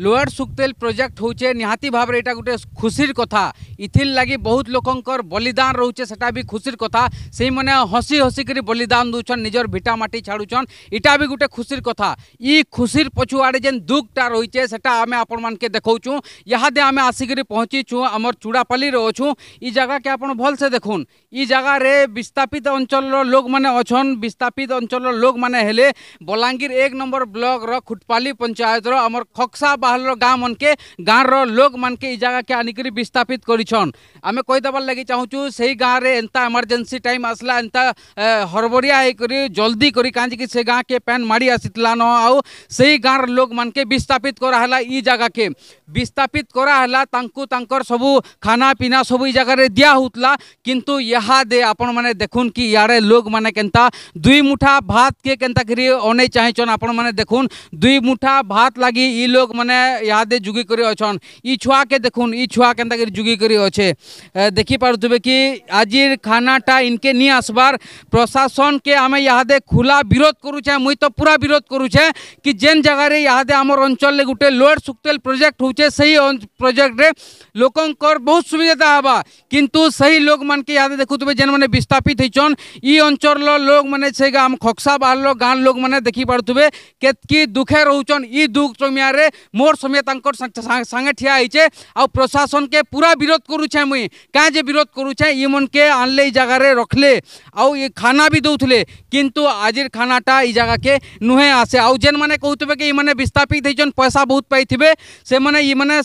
Lower सुक्तेल project होचे निहाती भाव रेटा गुटे खुशीर कथा इथिल लगी बहुत लोकंकर बलिदान रोचे सेटा भी खुशीर कथा से मैंने हसी हसी करी बलिदान दूचन निजर भिटा माटी छाडुचन इटा भी गुटे खुशीर कथा ई खुशीर पछु जेन दुखटा रहिचे सेटा आमे आपन मान के देखौचु यहा दे आमे आसी करी पहुचि छु अमर चुडापाली रहौचु ई जगह के आपन भल से देखुन ई जगह रे विस्थापित अंचल रो लोग माने अछन विस्थापित अंचल रो लोग माने हेले बलांगीर एक नंबर ब्लॉक रो खुटपाली पंचायत रो अमर खक्सा बाहर गाँ मन के गाँव लोक मन के जगह के आनिक विस्थापित करछन आम कहीदेवार लगी चाहूँ से गाँव में एंता एमरजेन्सी टाइम आसला एंता हरबड़िया जल्दी कर गाँ के पैन माड़ी आसान आउ से गाँव रोक मान के विस्थापित कराला इ जगह के विस्थापित कराला सब खाना पीना सब ये दिया होता किंतु यहाँ दे आपण मैंने देखुन कि इे लोक मैंने के दुई मुठा भात के केन्ता करी अने चाहिए आपण मैंने देखुन दुई मुठा भात लगी इ लोक मैंने यहाँ दे जुगी कर छुआ के देखुन इ छुआ के जुगी कर अच्छे देखिपे कि आज खानाटा इनके नहीं आसबार प्रशासन के आम इहादे खुला विरोध करुचे मुई तो पूरा विरोध करुचे कि जेन जगार इहादे आम अंचल गोटे लोअर सुक्तेल प्रोजेक्ट हो अं-, प्रोजेक्ट लोकंर बहुत सुविधा हाँ किंतु सही लोक मान के इहादे देखु तो जेन मैंने विस्थापित होचन इ अंचल लोग मैंने से आम खक्सा बाहर गाँव लोक मैंने देखी देखिपे के दुखे रोचन इ दुख समय मोर समय सांगे ठिया हो प्रशासन के पूरा विरोध करुचे मुई नहीं क्या जे विरोध करुचे ये मन के आनले जगार रखले आउ ये खाना भी दौले किंतु आज खानाटा ये जगह के नुहे आसे आउ जेन मैंने कहते कि ये विस्थापित हो पैसा बहुत पाई से मैंने ये मैंने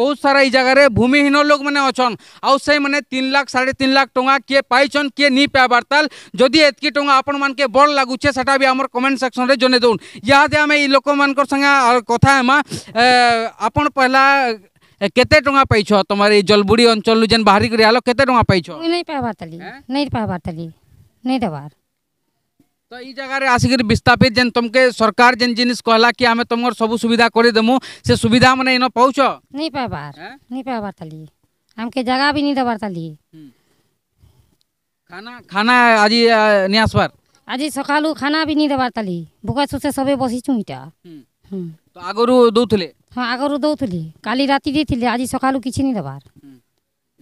बहुत सारा ये भूमिहीन लोक मैंने अच्छा आउ से मैंने तीन लाख साढ़े तीन लाख टाँह किए पाइन किए नहीं पाइबार ताल जदि एतक टाँग आपण मान के बड़ लगुचे से आम कमेंट सेक्शन में जनै आम ये लोक मान संगे कथा हेमा आपण पहला কেতে টঙ্কা পাইছ তোমার এই জলবুড়ি অঞ্চল যেন বাহারি করে আলো কেতে টঙ্কা পাইছ নাই পাইবার তালি নাই পাইবার তালি নাই দেবার তো এই জায়গায় আসিকি বিস্থাপিত যেন তোমাকে সরকার যেন জিনিস কহলা কি আমি তোমার সব সুবিধা করে দেমু সে সুবিধা মানে এন পাউছ নাই পাইবার নাই পাইবার তালি আমকে জায়গা বি নাই দেবার তালি খানা খানা আজি নিয়ে আসবার আজি সকালু খানা বি নাই দেবার তালি ভুকা সুসে সবে বসিছু ইটা তো আগরু দৌলে ହଁ ଆଗରୁ ଦେଉଥିଲି କାଲି ରାତି ଦେଇଥିଲି ଆଜି ସକାଳୁ କିଛି ନି ଦେବାର୍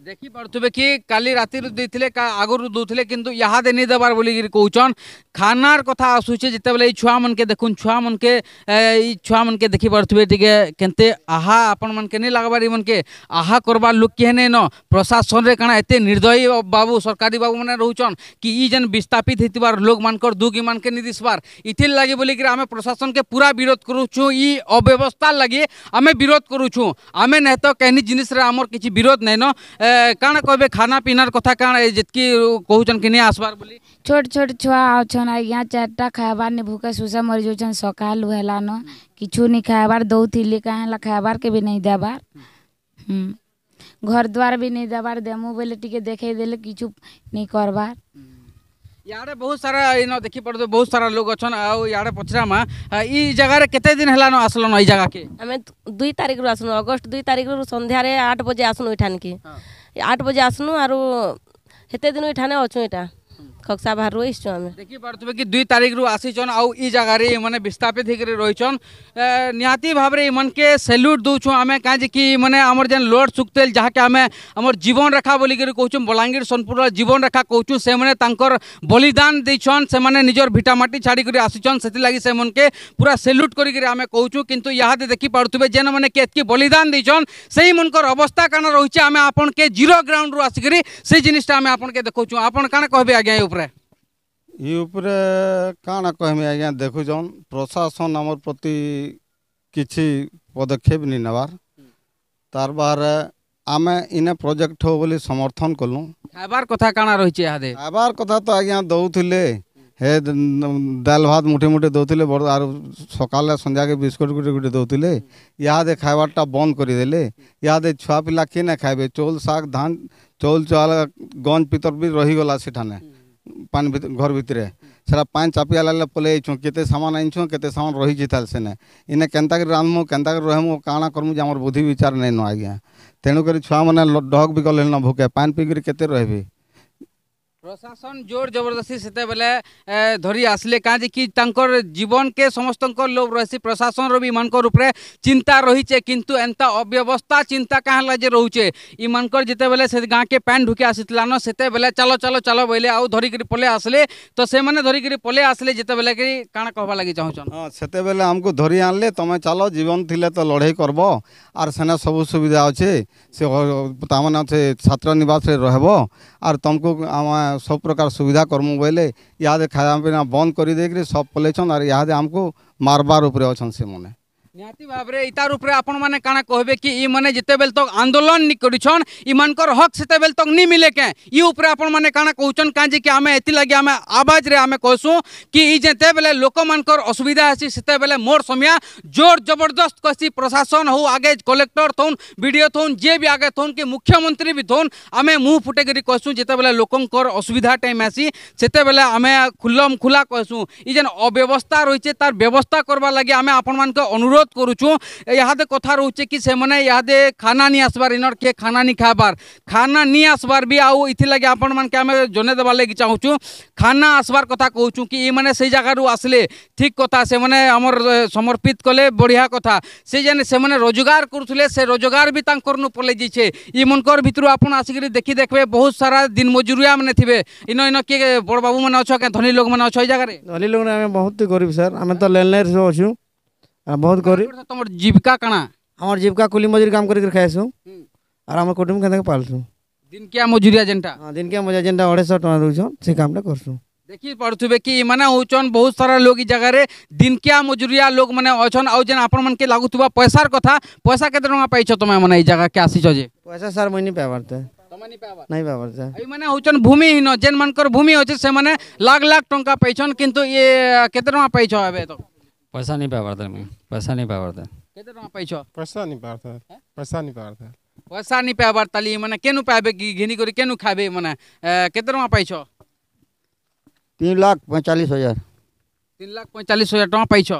ଦେଖିପାରୁଥିବେ କି କାଲି ରାତିରୁ ଦେଇଥିଲେ ଆଗରୁ ଦେଉଥିଲେ କିନ୍ତୁ ଇହାଦେ ନେଇ ଦେବାର ବୋଲିକିରି କହୁଛନ୍ ଖାନାର କଥା ଆସୁଛେ ଯେତେବେଳେ ଏଇ ଛୁଆମାନକେ ଦେଖୁନ୍ ଛୁଆମାନକେ ଏଇ ଛୁଆମାନକେ ଦେଖିପାରୁଥିବେ ଟିକେ କେତେ ଆହା ଆପଣମାନକେ ନେଇ ଲାଗ୍ବାର ଇମାନକେ ଆହା କରବାର ଲୋକ କିହେ ନେଇନ ପ୍ରଶାସନରେ କାଣା ଏତେ ନିର୍ଦ୍ଦୟୀ ବାବୁ ସରକାରୀ ବାବୁମାନେ ରହୁଛନ୍ କି ଇ ଯେନ୍ ବିସ୍ଥାପିତ ହେଇଥିବାର ଲୋକମାନଙ୍କର ଦୁଃଖ ଇମାନକେ ନେଇ ଦିଶବାର ଇଥିର୍ ଲାଗି ବୋଲିକିରି ଆମେ ପ୍ରଶାସନକେ ପୁରା ବିରୋଧ କରୁଛୁ ଇ ଅବ୍ୟବସ୍ଥା ଲାଗି ଆମେ ବିରୋଧ କରୁଛୁ ଆମେ ନାଇଁ ତ କେହି ଜିନିଷରେ ଆମର କିଛି ବିରୋଧ ନାଇଁନ कण कहे खाना पिनार कथा कण जितकी कहन कि नहीं आसबार बोली छोट छोट छुआ अच्छा आज्ञा चार्टा खाएबार नहीं भूके सुसे मरी जाऊन सकाल हेलान किचू नहीं खाएबार दौ थी कहीं खाएबार के भी नहीं देवार घर द्वार भी नहीं देवार देमु बोले टी देखे देले कि नहीं करबार यारे बहुत सारा इन देखी पड़ते बहुत सारा लोग अच्छा आउ यारे पछरा मा इ जगह रे केते दिन हलानो आसलो न इ जगह के हमें 2 तारिख रो आसनो अगस्त 2 तारीख रो संध्या रे 8 बजे आसनो उठान के हां ଆଠ୍ ବଜେ ଆସ୍ନୁ ଆରୁ ହେତେ ଦିନୁ ଇଠାନେ ଅଛୁଁ ଇଟା खक्सा बाहर आमे देखि पार्थे कि दुई तारीख रु आसीचन आउ ई जगह रे विस्थापित होकर रहिचन नियाति भाव रे इमन के सैल्यूट दउ छु आमे कि माने अमर जन लोड सुक्ते जहा के आमे अमर जीवन रेखा बोली कर कहउ बलांगीर सोनपुर जीवन रेखा कहउ से बलिदान देन से माने निजर भिटा माटी कर आसीचन सेति लागि से मन के पूरा सैल्यूट करें कर आमे यहाँ छु देखि पार्थे जेन मैंने केत बलिदान देन से मन कर अवस्था कान रही है आम के जीरो ग्राउंड रु आसी कर से जिनिस आमे आपन के देखउ छु आपन काना कहबे ଇ ଉପରେ କାଣା କହମି ଆଜ୍ଞା ଦେଖୁଛନ୍ ପ୍ରଶାସନ ଆମର୍ ପ୍ରତି କିଛି ପଦକ୍ଷେପ ନି ନେବାର୍ ତାର୍ ବାହାରେ ଆମେ ଇନେ ପ୍ରୋଜେକ୍ଟ ହଉ ବୋଲି ସମର୍ଥନ କଲୁ ଖାଇବାର କଥା କାଣା ରହିଛି ଇହାଦେ ଖାଇବାର କଥା ତ ଆଜ୍ଞା ଦଉଥିଲେ ହେ ଡାଲ ଭାତ ମୁଠେ ମୁଠି ଦଉଥିଲେ ଆରୁ ସକାଳେ ସନ୍ଧ୍ୟାକେ ବିସ୍କୁଟ୍ ଗୁଟେ ଗୁଟେ ଦଉଥିଲେ ଇହାଦେ ଖାଇବାରଟା ବନ୍ଦ କରିଦେଲେ ଇହାଦେ ଛୁଆ ପିଲା କିଏ ନା ଖାଇବେ ଚଉଲ ଶାଗ ଧାନ ଚଉଲ ଚାଉଳ ଗଞ୍ଜ ପିତର ବି ରହିଗଲା ସେଠାନେ ପାନ୍ ଘର ଭିତରେ ସେଟା ପାନ୍ ଚାପି ଆଇଲା ପଲେଇଛୁ କେତେ ସାମାନ ଆଣିଛୁ କେତେ ସାମାନ ରହିଯାଇଥାଏ ସେନେ ଇନେ କେନ୍ତାକରି ରାନ୍ଧମୁ କେନ୍ତାକରି ରହମୁ କାଣା କର୍ମୁ ଯେ ଆମର ବୁଦ୍ଧି ବିଚାର ନାଇଁନ ଆଜ୍ଞା ତେଣୁକରି ଛୁଆମାନେ ଡହକ ବି ଗଲେ ନ ଭୋକେ ପାନ୍ ପିଇକିରି କେତେ ରହିବେ প্রশাসন জোর জবরদস্তি সেতবে ধরি আসলে কাজে কি তাঁকর জীবনকে সমস্ত লোভ রয়েছে প্রশাসনর বি ইমানকর উপরে চিন্তা রয়েছে কিন্তু এটা অব্যবস্থা চিন্তা কাঁ লাগে রয়েছে ইমানকর যেতবে সে গাঁকে প্যান ঢুকে আসিলা ন সেতবে চাল চাল চাল বইলে আউ ধরিকি পলে আসলে তো সে ধরিকি পলে আসলে যেতবে কি কাণ কবা লাগে চাহুছন হ্যাঁ সেতবে আমি ধরি আনলে তুমি চাল জীবন লে তো লড়াই করব আর সেনে সব সুবিধা আছে সে তা মানে ছাত্র নিবাসে রহব আর তোমাকে আমার सब प्रकार सुविधा करमु बोले इहादे खाया पीना बंद कर देकर सब पलैन आर इहादे आमको मारबार उपरे अच्छे से मैंने निहाती भाव में इतार उपरे आपण मैंने कण कहे कि इमने जिते बेल तक आंदोलन करुछन इमर हक से बेल तक नहीं मिले क्या ई उपरे आपण मैंने कण कौन जी कि आम एति लगे आम आवाज रे आम कहसुँ कि जिते बेले लोक मर असुविधा आते बेले मोर समिया जोर जबरदस्त कसी प्रशासन हो आगे कलेक्टर थोन वि थोन जे भी आगे थोन कि मुख्यमंत्री भी थोन आमे मुँह फुटे कहसुँ जिते बेले लोकंर असुविधा टाइम आसी से आम खुलम खुला कहसुँ ये अव्यवस्था रही है तार व्यवस्था करवा लगे आम आपण मानक अनुरोध অনুরোধ করুছু ইহাদে কথা রয়েছে কি সেমানে ইহাদে খানা নি আসবার ইনর কে খানা নি খাবার খানা নি আসবার বি আউ ইথিলাগি আপন মানকে আমি জনে দেবার লাগি চাহুছু খানা আসবার কথা কহুছু কি ইমানে সেই জায়গারু আসলে ঠিক কথা সেমানে আমার সমর্পিত কলে বড়িয়া কথা সে জেনে সেমানে রোজগার করুলে সে রোজগার বি তাঙ্কর নু পলে যাইছে ইমনকর ভিতর আপন আসিকি দেখি দেখবে বহুত সারা দিন মজুরিয়া মানে থিবে ইন ইন কে বড় বাবু মানে অছ কে ধনী লোক মানে অছ এই জায়গায় ধনী লোক আমি বহুত গরিব স্যার আমি তো লেনলাইন অছু बहुत गरीब तुम तो जीविका कणा हमारे जीविका कुली मजूरी काम करके खाएसु हम्म। आर आम कुटुम के पालसु दिन दिनकिया मजुरिया जेनटा हाँ दिनकिया मजुरिया जेनटा अढ़ाई सौ टाँग दूसन से ना करसु देखी पड़थुबे कि माने हूँ बहुत सारा लोग ई जगह रे जगार दिनकिया मजुरिया लोग माने अच्छन आउ जन आपन मन के लगुवा पैसार कथा पैसा केते टका पाइछ तमे माने ई जगह के आसी छ जे पैसा सार मुई नहीं पाइबारते नहीं पाइबारते मैंने हूँ भूमिहीन जेन मानकर भूमि अच्छे से लाख लाख टंका पाइन कितु ये केते टका पाई तो पैसा नहीं पावर्दैन पैसा नहीं पावर्दैन କେତେ ଟଙ୍କା ପାଇଛ ପଇସା ନି ପାର୍ଥା ପଇସା ନି ପାର୍ଥା ପଇସା ନି ପାଇବାର ତାଲି ମାନେ କେନୁ ପାଇବେ କି ଘିନି କରି କେନୁ ଖାଇବେ ମାନେ କେତେ ଟଙ୍କା ପାଇଛ ତିନି ଲାଖ ପଇଁଚାଳିଶ ହଜାର ତିନି ଲାଖ ପଇଁଚାଳିଶ ହଜାର ଟଙ୍କା ପାଇଛ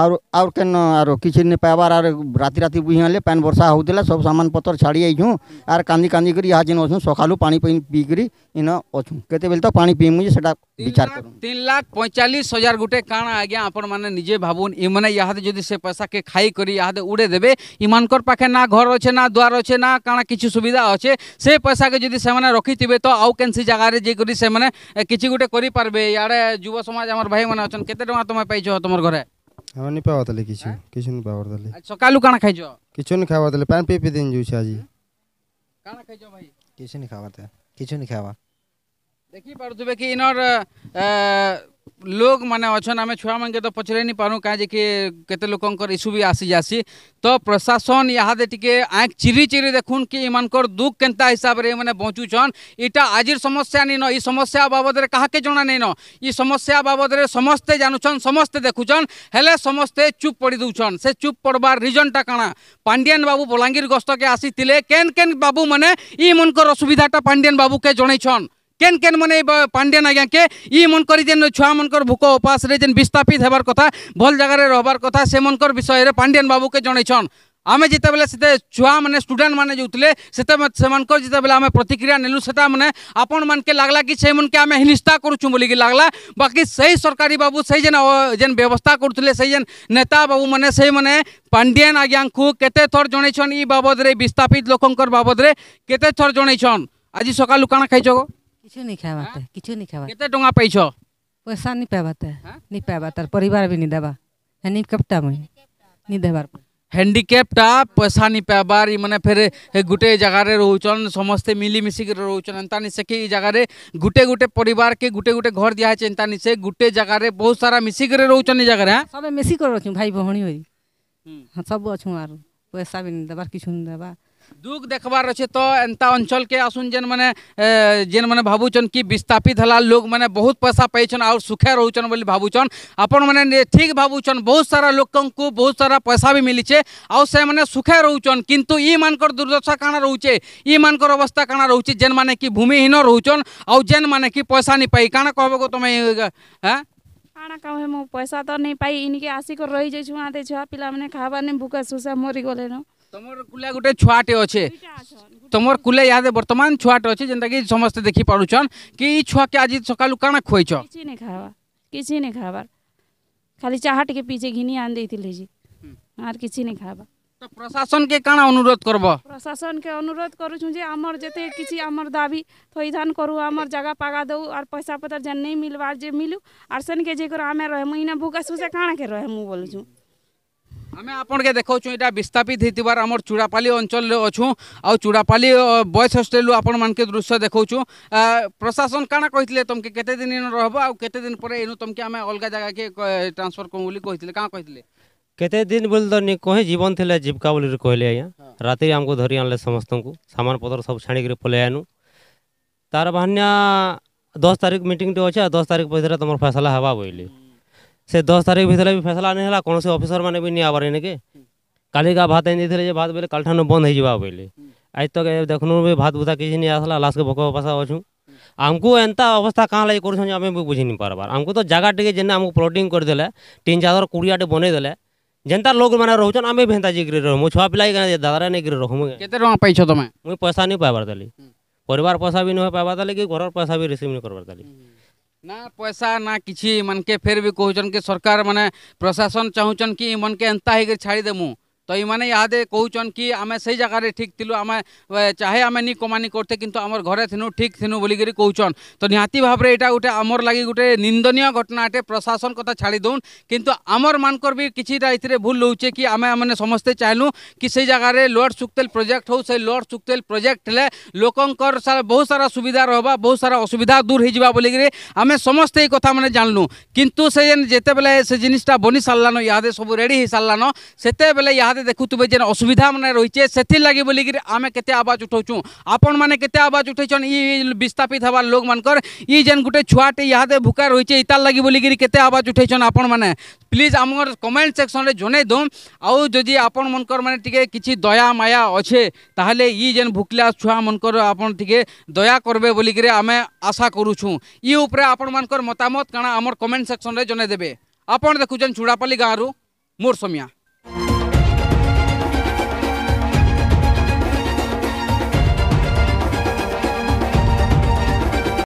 आर आर केन आर कि नहीं पाइबार आर राति राति बुझे पैन वर्षा होता सब सामान पत्र छाड़ी आई छूँ आर कांदी कांदी करी यहाँ जिन अच्छे सका पानी पी कर इन अच्छू केतबेले तो पा पीमु से विचार कर तीन लाख पैंचाश हजार गोटे काण आज्ञा आपण मैंने निजे भावन इमाने यहाँ जो से पैसा के खाई यहाँ उड़े देवे इमानकर पाखे ना घर अच्छे ना द्वार अच्छे ना कण कि सुविधा अच्छे से पैसा के जी से रखि तो आउ कैंसी जगार जाकर से किसी गोटे करें इे युव समाज आम भाई मैंने अच्छे केते टका तुम पाई तुम घर ଆମେ ନି ପାଇବା ତାହେଲେ କିଛି କିଛି ନି ପାଇବାର ତାହେଲେ ସକାଳୁ କାଣା ଖାଇଛ କିଛି ନି ଖାଇବା ତାହେଲେ ପାଣି ପିଇ ପିଇ ଦିନ ଯାଉଛି ଆଜି କାଣା ଖାଇଛ ଭାଇ କିଛି ନି ଖାଇବା ତେ କିଛି ନି ଖାଇବା ଦେଖି ପାରୁଥିବେ କି ଇନର লোক মানে অছন আমি ছুয়া মানকে তো পচরাই নি পারু কাই যে কি কেতে লোকঙ্কর ইস্যু বি আসি যাসি তো প্রশাসন ইহাদে টিকে আঁখ চিরি চিরি দেখুন কি ইমানকর দুঃখ কেনতা হিসাবে এমানে বঞ্চুছন এটা আজির সমস্যা নিন ই সমস্যা বাবদরে কাহাকে জনা নেন ই সমস্যা বাবদরে সমস্তে জানুছন সমস্তে দেখুছন হেলে সমস্তে চুপ পড়ি দউছন সে চুপ পড়বার রিজনটা কানা পাণ্ডিয়ান বাবু বলাঙ্গীর গস্তকে আসিলে কেন কেন বাবু মানে ই মনকর অসুবিধাটা পাণ্ডিয়ান বাবুকে জনাইছন केन केन मैंने पांडेन आज्ञा के इ मनकर जेन छुआ मनकर भूक उपास जेन विस्थापित होबार कथा भल जगार रहार कथा से मनकर विषय पांडियान बाबू के जनईन आम जितेबले से छुआ मैंने स्टूडेंट मैंने जो थे से जितेबले आम प्रतिक्रिया नेलु से आपण मन के लगला कि से मन के आम हिनिस्ता करुचु बोल लग्ला बाकी से सरकारी बाबू से जेन जेन व्यवस्था करुले से जेन नेता बाबू मैंने से मैंने पांडियन आज्ञा को केते थर जनईन इ बाबद विस्थापित लोकंर बाबद केते थर जनईन आज सकालू काण खाई কিছু নি খাওয়া কিছু নি খাওয়া কেতে টঙ্কা পাইছ পয়সা নি পাবাতে নি পাবাতে পরিবার বি নি দেবা হ্যান্ডিক্যাপটা মই নি দেবার হ্যান্ডিক্যাপটা পয়সা নি পাবার ই মানে ফের গোটে জায়গায় রোচন সমস্তে মিলিমিশি রোচন এন্তা নিশে কি জায়গায় গোটে গোটে পরিবার কে গোটে গোটে ঘর দিয়া হয়েছে এন্তা নিশে গোটে জায়গায় বহুত সারা মিশি করে রোচন এই জায়গায় হ্যাঁ সবে মিশি করে রোচু ভাই ভৌণী হই সব অছু আর পয়সা বি নি দেবার কিছু নি দেবা दुख देखार अच्छे तो एंता अंचल के आसन जेन मैंने जेन मैंने भावुचन कि विस्थापित है लोग मैंने बहुत पैसा पाइन आउ सुखे रोचन बोली भावुचन आपण मैंने ठीक भावुन बहुत सारा लोक को बहुत सारा पैसा भी मिली आउ से मैंने सुखे रोचन किंतु ई मानकर दुर्दशा कण रोचे ई मानकर अवस्था कण रोचे जेन मैंने कि भूमिहीन रोचन आउ जेन मैंने कि पैसा नहीं पाई कण कह तुम पैसा तो नहीं पाई इनके आसिक रही जाइ छुआ दे खावा नहीं भूखा सुसा मरी गले তোমার কুলে গোটে ছুয়াটে অছে তোমার কুলে ইয়াদে বর্তমান ছুয়াটে অছে যেটা কি সমস্তে দেখি পারুছন কি এই ছুয়াকে আজি সকালু কানা খুইছ কিছু নাই খাবা কিছু নাই খাবার খালি চাহা টিকে পিছে ঘিনি আন দেইতিলে জি আর কিছু নাই খাবা তো প্রশাসন কে কানা অনুরোধ করব প্রশাসন কে অনুরোধ করুছু যে আমার যেতে কিছু আমার দাবি থইধান করু আমার জায়গা পাগা দউ আর পয়সা পত্র যেন নাই মিলবার যে মিলু আর সনকে যে করে আমি রহমু ইনা ভুকা সুসে কানা কে রহমু বলুছু আমি আপনাকে দেখাউছু এটা বিস্থাপিত হয়েবার আমার চূড়াপালি অঞ্চল অছু আূড়াপালি বয়েজ হোস্টেল আপন মানকে দৃশ্য দেখাউছু প্রশাসন কানা কে তোমাকে কেতে দিন ইন রহব আতে দিন পরে এনু তোমাকে আমি অলগা জায়গাকে ট্রান্সফর করবো বলে কে কাঁ কে কেতে দিন বলে তো নি কহে জীবন লে জীবিকা বলে কহিলে আজ্ঞা রাতে আমি ধরি আনলে সমস্ত সামান পত্র সব ছাড়িকি পলাই আনু তার বাহান্যা দশ তারিখ মিটিংটি অছে আর দশ তারিখ পরে তোমার ফেসলা হওয়া বইলে से दस तारीख भितर भी फैसला नहीं है कौन से अफिसर मैंने भी नहीं आबार इनके কালিকা ভাত এনে দিয়েছিল যে ভাত বেলে কালঠান বন্ধ হয়ে যা বলে আজ তো দেখুন ভাত বুতা কিছু নিয়ে আসলা লাস্টকে ভোক পাশা অছু আমকু এন্তা অবস্থা কাঁ লাগে করছেন আমি বুঝি নি পারবার আমকু তো জায়গা টিকে যেন আমি প্লটিং করেদেলে তিন চাদর কুড়িয়াটে বনাই দেলে যেনতা লোক মানে রহুছন আমি ভেন্তা জিগিরি রহমু ছুয়া পিলাই দাদারা নেই গিরি রহমু কেতে টাকা পাইছ তুমি মুই পয়সা নি পাইবার দেলি পরিবার পয়সা বি নহে পাইবার দেলি কি ঘরের পয়সা বি রিসিভ নি করবার দেলি ना पैसा ना किसी मन के फिर भी कहूँ सरकार मान प्रशासन चाहूचन कि मन के एंता छाड़ी देमु ତ ଏଇମାନେ ଇହାଦେ କହୁଛନ୍ କି ଆମେ ସେଇ ଜାଗାରେ ଠିକ୍ ଥିଲୁ ଆମେ ଚାହେ ଆମେ ନି କମାନି କରିତେ କିନ୍ତୁ ଆମର ଘରେ ଥିନୁ ଠିକ୍ ଥିନୁ ବୋଲିକରି କହୁଛନ୍ ତ ନିହାତି ଭାବରେ ଏଇଟା ଗୋଟେ ଆମର ଲାଗି ଗୋଟେ ନିନ୍ଦନୀୟ ଘଟଣାଟେ ପ୍ରଶାସନ କଥା ଛାଡ଼ି ଦେଉନ୍ କିନ୍ତୁ ଆମର ମାନଙ୍କର ବି କିଛିଟା ଏଥିରେ ଭୁଲ ରହୁଛେ କି ଆମେ ମାନେ ସମସ୍ତେ ଚାହିଁଲୁ କି ସେଇ ଜାଗାରେ ଲୋଡ଼୍ ସୁକ୍ତେଲ ପ୍ରୋଜେକ୍ଟ ହଉ ସେ ଲୋଡ଼୍ ସୁକ୍ତେଲ ପ୍ରୋଜେକ୍ଟ ହେଲେ ଲୋକଙ୍କର ସାରା ବହୁତ ସାରା ସୁବିଧା ରହିବା ବହୁତ ସାରା ଅସୁବିଧା ଦୂର ହେଇଯିବା ବୋଲିକିରି ଆମେ ସମସ୍ତେ ଏଇ କଥା ମାନେ ଜାଣିଲୁ କିନ୍ତୁ ସେ ଯେତେବେଳେ ସେ ଜିନିଷଟା ବନି ସାରିଲାନ ଇହାଦେ ସବୁ ରେଡ଼ି ହେଇସାରିଲାନ ସେତେବେଳେ ଇହା রাতে দেখুবে যে অসুবিধা মানে রয়েছে সেগে বলি আমি কেতে আওয়াজ উঠাউছু আপন মানে কেতে আওয়াজ উঠাইছন ই বিস্থাপিত হওয়ার লোক মানকর ই যেন গোটে ছুয়াটে ইহাতে ভুকা রয়েছে ইতার লাগি বলি কেতে আওয়াজ উঠাইছন আপন মানে প্লিজ আমার কমেন্ট সেকশনরে জনাই দৌন আউ যদি আপন মনকর মানে টিকে কিছু দয়া মায়া অছে তাহলে ই যেন ভুকলা ছুয়া মনকর আপন টিকে দয়া করবে বলি আমি আশা করুছু ই উপরে আপন মতামত কাଣା আমার কমেন্ট সেকশনরে জনাই দেবে আপন দেখুছেন চূড়াপালি গাঁরু মোর সমিয়া